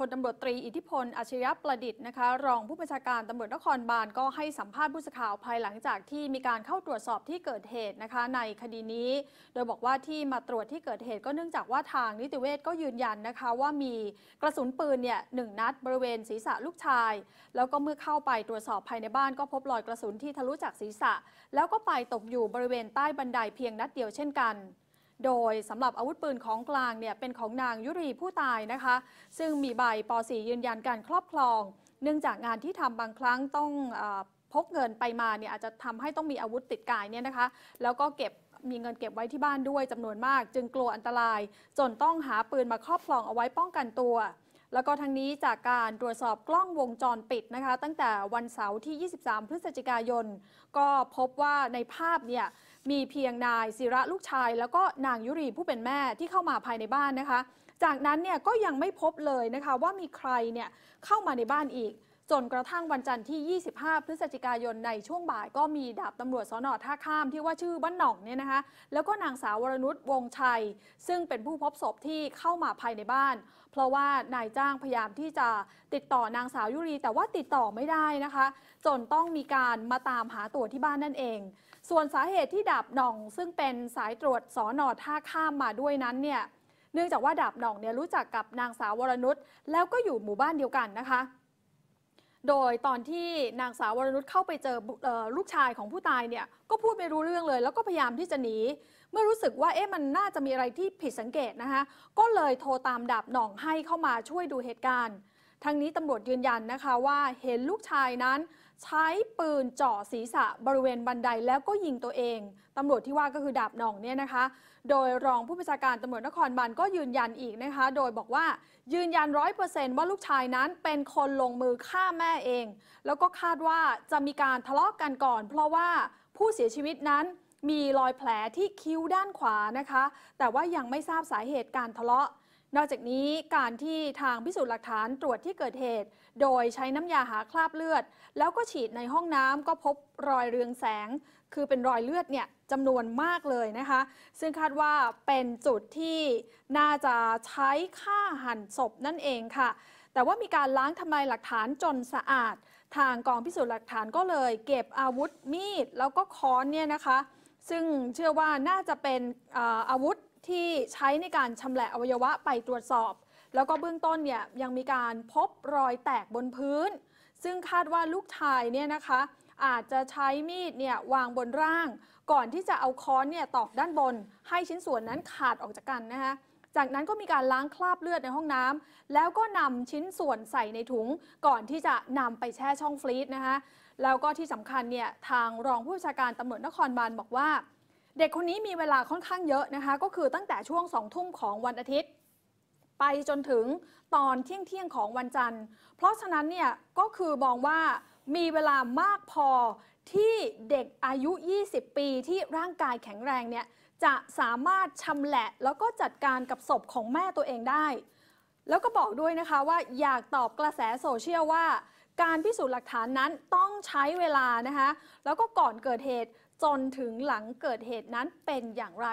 พลตำรวจตรีอิทธิพลอาชรยะประดิษฐ์นะคะรองผู้บัญชาการตำรวจนครบาลก็ให้สัมภาษณ์ผู้สื่อข่าวภายหลังจากที่มีการเข้าตรวจสอบที่เกิดเหตุนะคะในคดีนี้ โดยบอกว่าที่มาตรวจที่เกิดเหตุก็เนื่องจากว่าทางนิติเวศก็ยืนยันนะคะว่ามีกระสุนปืนเนี่ยหนึ่งนัด บริเวณศีรษะลูกชาย แล้วก็เมื่อเข้าไปตรวจสอบภายในบ้านก็พบรอยกระสุนที่ทะลุจากศีรษะ แล้วก็ไปตกอยู่บริเวณใต้บันไดเพียงนัดเดียวเช่นกันโดยสำหรับอาวุธปืนของกลางเนี่ยเป็นของนางยุรีผู้ตายนะคะ ซึ่งมีใบป .4 ยืนยันการครอบครอง เนื่องจากงานที่ทำบางครั้งต้องพกเงินไปมาเนี่ยอาจจะทำให้ต้องมีอาวุธติดกายเนี่ยนะคะ แล้วก็เก็บมีเงินเก็บไว้ที่บ้านด้วยจำนวนมาก จึงกลัวอันตราย จนต้องหาปืนมาครอบครองเอาไว้ป้องกันตัวแล้วก็ทั้งนี้จากการตรวจสอบกล้องวงจรปิดนะคะ ตั้งแต่วันเสาร์ที่ 23 พฤศจิกายน ก็พบว่าในภาพเนี่ยมีเพียงนาย ศิระลูกชาย แล้วก็นางยุรีผู้เป็นแม่ที่เข้ามาภายในบ้านนะคะ จากนั้นเนี่ยก็ยังไม่พบเลยนะคะว่ามีใครเนี่ยเข้ามาในบ้านอีกจนกระทั่งวันจันทร์ที่ 25 พฤศจิกายนในช่วงบ่ายก็มีดาบตำรวจสอนอท่าข้ามที่ว่าชื่อบ้านหนองเนี่ยนะคะ แล้วก็นางสาววรนุชวงชัย ซึ่งเป็นผู้พบศพที่เข้ามาภายในบ้าน เพราะว่านายจ้างพยายามที่จะติดต่อนางสาวยุรีแต่ว่าติดต่อไม่ได้นะคะ จนต้องมีการมาตามหาตัวที่บ้านนั่นเอง ส่วนสาเหตุที่ดาบหนองซึ่งเป็นสายตรวจสอนอท่าข้ามมาด้วยนั้นเนี่ยเนื่องจากว่าดาบหนองเนี่ยรู้จักกับนางสาววรนุชแล้วก็อยู่หมู่บ้านเดียวกันนะคะโดยตอนที่นางสาววรนุชเข้าไปเจอลูกชายของผู้ตายเนี่ยก็พูดไม่รู้เรื่องเลย แล้วก็พยายามที่จะหนี เมื่อรู้สึกว่าเอ๊ะมันน่าจะมีอะไรที่ผิดสังเกตนะคะก็เลยโทรตามดาบหน่องให้เข้ามาช่วยดูเหตุการณ์ ทั้งนี้ตำรวจยืนยันนะคะว่าเห็นลูกชายนั้นใช้ปืนจ่อศีรษะบริเวณบันไดแล้วก็ยิงตัวเอง ตำรวจที่ว่าก็คือดาบหน่องเนี่ยนะคะ โดยรองผู้บัญชาการตำรวจนครบาลก็ยืนยันอีกนะคะโดยบอกว่ายืนยันร้อยเปอร์เซนต์ว่าลูกชายนั้นเป็นคนลงมือฆ่าแม่เอง แล้วก็คาดว่าจะมีการทะเลาะกกันก่อน เพราะว่าผู้เสียชีวิตนั้นมีรอยแผลที่คิ้วด้านขวานะคะแต่ว่ายังไม่ทราบสาเหตุการทะเลาะนอกจากนี้การที่ทางพิสูจน์หลักฐานตรวจที่เกิดเหตุ โดยใช้น้ำยาหาคราบเลือด แล้วก็ฉีดในห้องน้ำก็พบรอยเรืองแสง คือเป็นรอยเลือดเนี่ยจำนวนมากเลยนะคะ ซึ่งคาดว่าเป็นจุดที่น่าจะใช้ฆ่าหันศพนั่นเองค่ะ แต่ว่ามีการล้างทำลายหลักฐานจนสะอาด ทางกองพิสูจน์หลักฐานก็เลยเก็บอาวุธมีดแล้วก็ค้อนเนี่ยนะคะ ซึ่งเชื่อว่าน่าจะเป็นอาวุธที่ใช้ในการชำรละอวัยวะไปตรวจสอบ แล้วก็เบื้องต้นเนี่ยยังมีการพบรอยแตกบนพื้น ซึ่งคาดว่าลูกชายเนี่ยนะคะ อาจจะใช้มีดเนี่ยวางบนร่าง ก่อนที่จะเอาค้อนเนี่ยตอกด้านบน ให้ชิ้นส่วนนั้นขาดออกจากกันนะคะจากนั้นก็มีการล้างคราบเลือดในห้องน้ำ แล้วก็นำชิ้นส่วนใส่ในถุงก่อนที่จะนำไปแช่ช่องฟรีซนะคะแล้วก็ที่สำคัญเนี่ยทางรองผู้บัญชาการตำรวจนครบาลบอกว่าเด็กคนนี้มีเวลาค่อนข้างเยอะนะคะ ก็คือตั้งแต่ช่วงสองทุ่มของวันอาทิตย์ ไปจนถึงตอนเที่ยงเที่ยงของวันจันทร์ เพราะฉะนั้นเนี่ย ก็คือบอกว่ามีเวลามากพอที่เด็กอายุ 20 ปีที่ร่างกายแข็งแรงเนี่ยจะสามารถชำแหละ แล้วก็จัดการกับศพของแม่ตัวเองได้ แล้วก็บอกด้วยนะคะว่าอยากตอบกระแสโซเชียลว่า การพิสูจน์หลักฐานนั้นต้องใช้เวลานะคะแล้วก็ก่อนเกิดเหตุจนถึงหลังเกิดเหตุนั้นเป็นอย่างไร